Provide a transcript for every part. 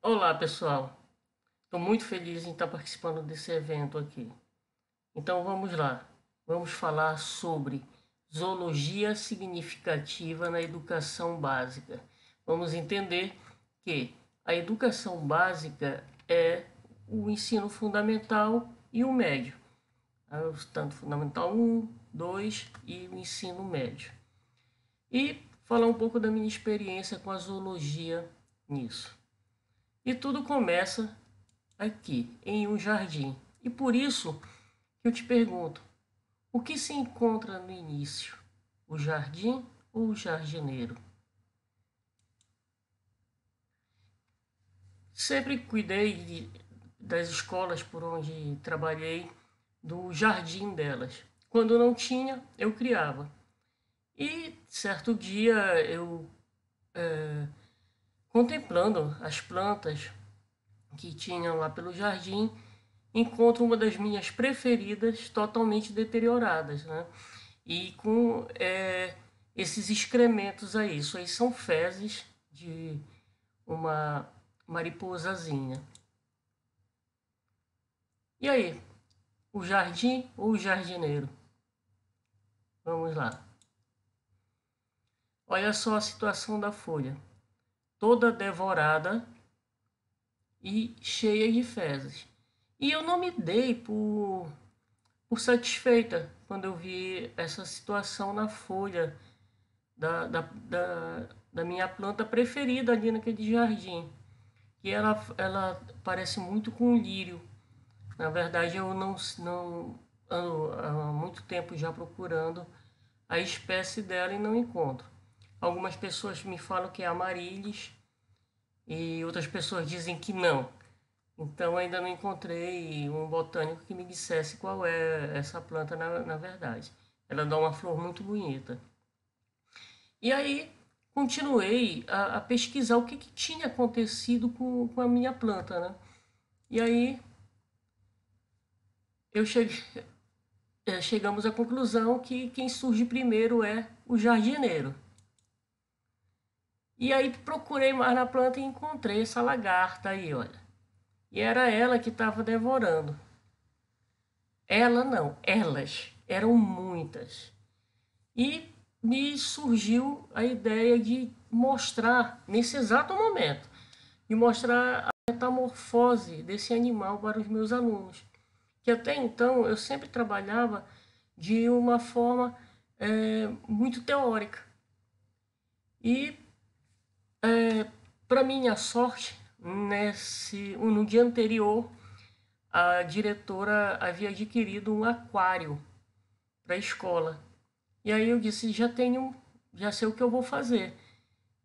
Olá, pessoal. Estou muito feliz em estar participando desse evento aqui. Então vamos lá. Vamos falar sobre zoologia significativa na educação básica. Vamos entender que a educação básica é o ensino fundamental e o médio. Ah, tanto fundamental 1, 2 e o ensino médio. E falar um pouco da minha experiência com a zoologia nisso. E tudo começa aqui, em um jardim. E por isso eu te pergunto: o que se encontra no início? O jardim ou o jardineiro? Sempre cuidei de, das escolas por onde trabalhei, do jardim delas. Quando não tinha, eu criava. E certo dia eu eh, Contemplando as plantas que tinham lá pelo jardim, encontro uma das minhas preferidas totalmente deterioradas, né? E com é, esses excrementos aí, isso aí são fezes de uma mariposazinha. E aí, o jardim ou o jardineiro? Vamos lá. Olha só a situação da folha toda devorada e cheia de fezes. E eu não me dei por, por satisfeita quando eu vi essa situação na folha da, da, da, da minha planta preferida ali naquele jardim. Que ela, ela parece muito com um lírio. Na verdade, eu não, não ando há muito tempo já procurando a espécie dela e não encontro. Algumas pessoas me falam que é Amarilis e outras pessoas dizem que não. Então ainda não encontrei um botânico que me dissesse qual é essa planta na, na verdade. Ela dá uma flor muito bonita. E aí continuei a, a pesquisar o que, que tinha acontecido com, com, a minha planta, né? E aí eu cheguei, é, chegamos à conclusão que quem surge primeiro é o jardineiro. E aí procurei mais na planta e encontrei essa lagarta aí, olha. E era ela que estava devorando. Ela não, elas. Eram muitas. E me surgiu a ideia de mostrar, nesse exato momento, de mostrar a metamorfose desse animal para os meus alunos. Que até então eu sempre trabalhava de uma forma é, muito teórica. E é, Para minha sorte, nesse, no dia anterior, a diretora havia adquirido um aquário para a escola. E aí eu disse: já tenho, já sei o que eu vou fazer.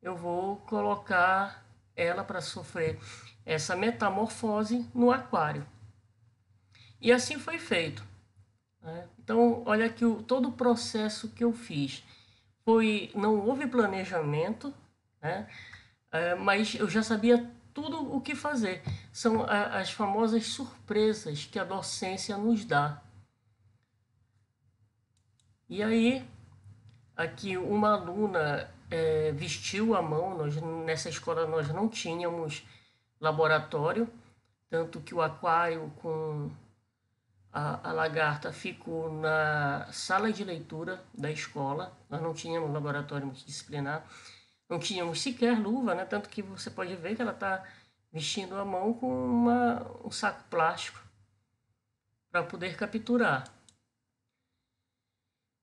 Eu vou colocar ela para sofrer essa metamorfose no aquário. E assim foi feito. Né? Então, olha que todo o processo que eu fiz foi não houve planejamento, né? É, mas eu já sabia tudo o que fazer. São a, as famosas surpresas que a docência nos dá. E aí, aqui uma aluna é, vestiu a mão, nós, nessa escola nós não tínhamos laboratório, tanto que o aquário com a, a, lagarta ficou na sala de leitura da escola, nós não tínhamos laboratório multidisciplinar, não tínhamos sequer luva, né? Tanto que você pode ver que ela está vestindo a mão com uma, um saco plástico para poder capturar.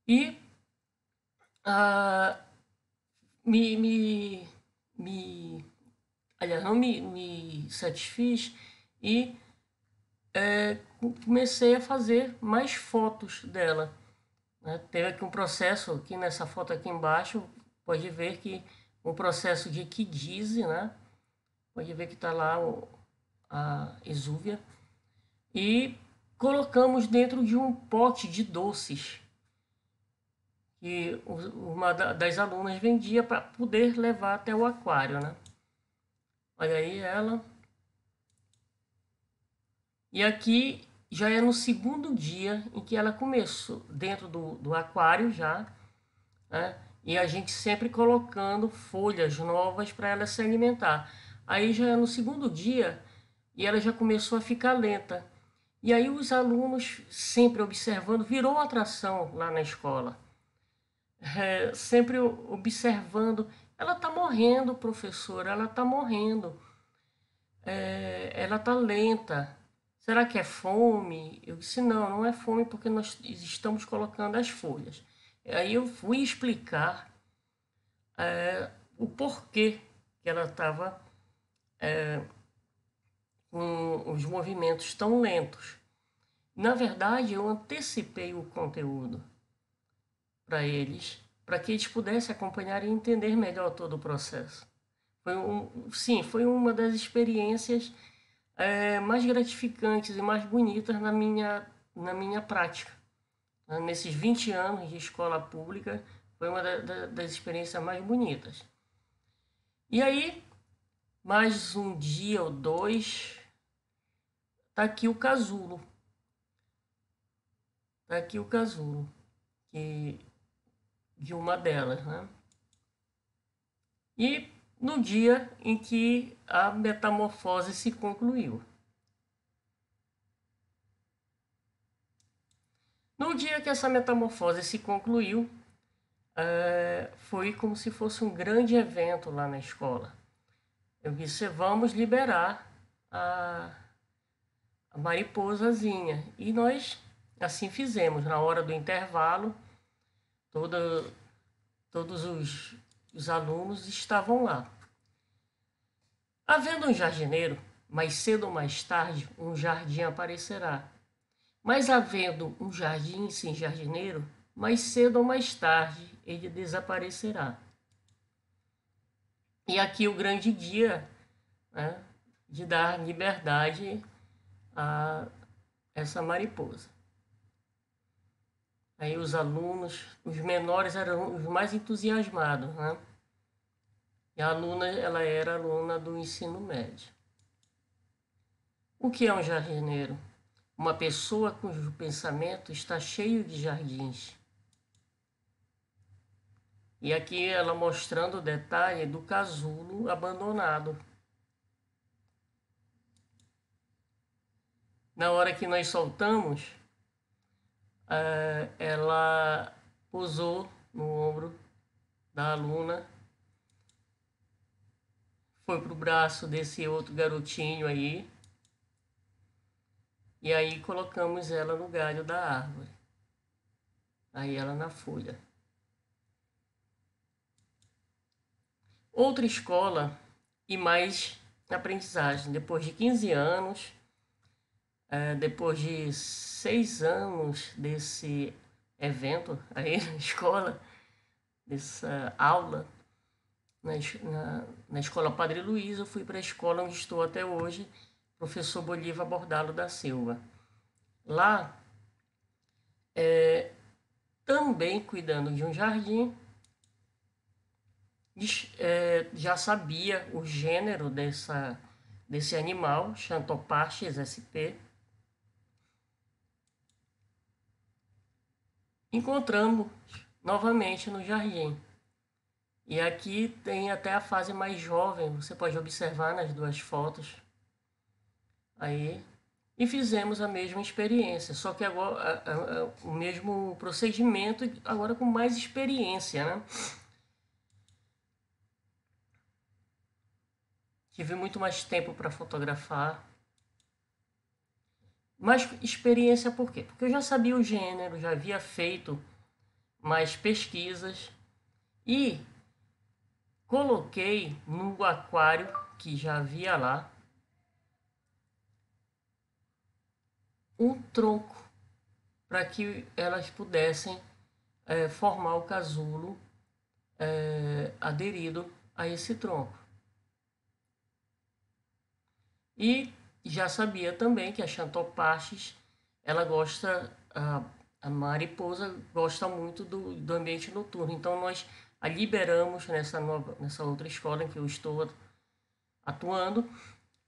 E ah, me, me, me, aliás, não me, me satisfiz e é, comecei a fazer mais fotos dela. Né? Teve aqui um processo, aqui nessa foto aqui embaixo, pode ver que o processo de equidise, né? Pode ver que está lá o, a exúvia. E colocamos dentro de um pote de doces que uma das alunas vendia para poder levar até o aquário, né? Olha aí ela. E aqui já é no segundo dia em que ela começou, dentro do, do aquário já, né? E a gente sempre colocando folhas novas para ela se alimentar. Aí já é no segundo dia, e ela já começou a ficar lenta. E aí os alunos sempre observando, virou atração lá na escola. É, sempre observando, ela está morrendo, professor, ela está morrendo. É, ela está lenta. Será que é fome? Eu disse, não, não é fome porque nós estamos colocando as folhas aí eu fui explicar é, o porquê que ela estava é, com os movimentos tão lentos. Na verdade, eu antecipei o conteúdo para eles, para que eles pudessem acompanhar e entender melhor todo o processo. Foi um, sim, foi uma das experiências é, mais gratificantes e mais bonitas na minha, na minha prática. Né, nesses 20 anos de escola pública, foi uma da, da, das experiências mais bonitas. E aí, mais um dia ou dois, tá aqui o casulo. Tá aqui o casulo, que, de uma delas, né? E no dia em que a metamorfose se concluiu. No dia que essa metamorfose se concluiu, uh, foi como se fosse um grande evento lá na escola. Eu disse: vamos liberar a, a mariposazinha. E nós assim fizemos. Na hora do intervalo, todo, todos os, os alunos estavam lá. Havendo um jardineiro, mais cedo ou mais tarde, um jardim aparecerá mas havendo um jardim sem jardineiro, mais cedo ou mais tarde ele desaparecerá. E aqui o grande dia né, de dar liberdade a essa mariposa. Aí os alunos, os menores eram os mais entusiasmados, né? E a aluna, ela era aluna do ensino médio. O que é um jardineiro? uma pessoa cujo pensamento está cheio de jardins. E aqui ela mostrando o detalhe do casulo abandonado. Na hora que nós soltamos, eh, ela pousou no ombro da aluna, foi para o braço desse outro garotinho aí, e aí colocamos ela no galho da árvore. Aí ela na folha. Outra escola e mais aprendizagem. Depois de 15 anos, é, depois de seis anos desse evento aí na escola, dessa aula, na, na, na escola Padre Luiz, eu fui para a escola onde estou até hoje, professor Bolívar Bordalo da Silva. Lá, é, também cuidando de um jardim, é, já sabia o gênero dessa, desse animal, Xantoparches sp. Encontramos novamente no jardim. E aqui tem até a fase mais jovem, você pode observar nas duas fotos. Aí, e fizemos a mesma experiência, só que agora a, a, a, o mesmo procedimento, agora com mais experiência, né? Tive muito mais tempo para fotografar. Mais experiência por quê? Porque eu já sabia o gênero, já havia feito mais pesquisas e coloquei no aquário que já havia lá um tronco para que elas pudessem é, formar o casulo é, aderido a esse tronco. E já sabia também que a Xantopastes, ela gosta, a, a mariposa gosta muito do, do ambiente noturno. Então nós a liberamos nessa, nova, nessa outra escola em que eu estou atuando,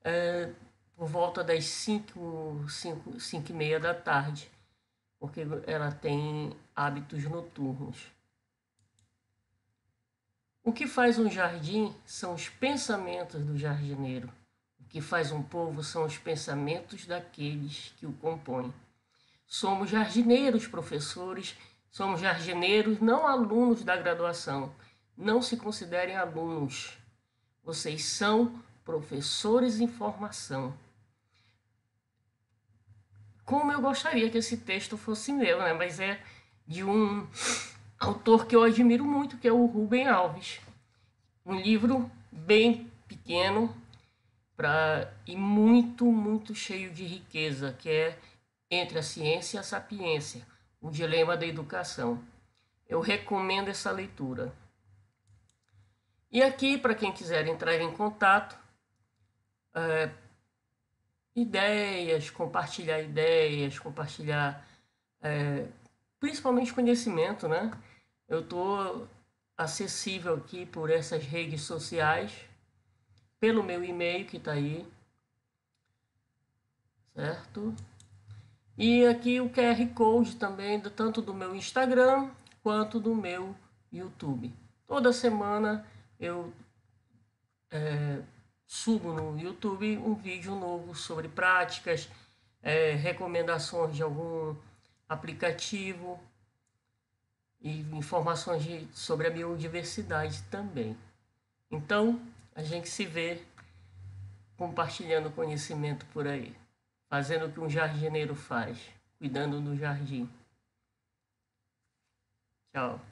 é, por volta das 5, 5, 5 e meia da tarde, porque ela tem hábitos noturnos. O que faz um jardim são os pensamentos do jardineiro. O que faz um povo são os pensamentos daqueles que o compõem. Somos jardineiros, professores, somos jardineiros, não alunos da graduação. Não se considerem alunos. Vocês são professores em formação. Como eu gostaria que esse texto fosse meu, né? Mas é de um autor que eu admiro muito, que é o Rubem Alves. Um livro bem pequeno pra, e muito, muito cheio de riqueza, que é Entre a Ciência e a Sapiência, o Dilema da Educação. Eu recomendo essa leitura. E aqui, para quem quiser entrar em contato, é, ideias, compartilhar ideias, compartilhar é, principalmente conhecimento, né? Eu estou acessível aqui por essas redes sociais, pelo meu e-mail que está aí, certo? E aqui o QR Code também, tanto do meu Instagram quanto do meu YouTube. Toda semana eu é, subo no YouTube um vídeo novo sobre práticas, é, recomendações de algum aplicativo e informações de, sobre a biodiversidade também. Então, a gente se vê compartilhando conhecimento por aí, fazendo o que um jardineiro faz, cuidando do jardim. Tchau.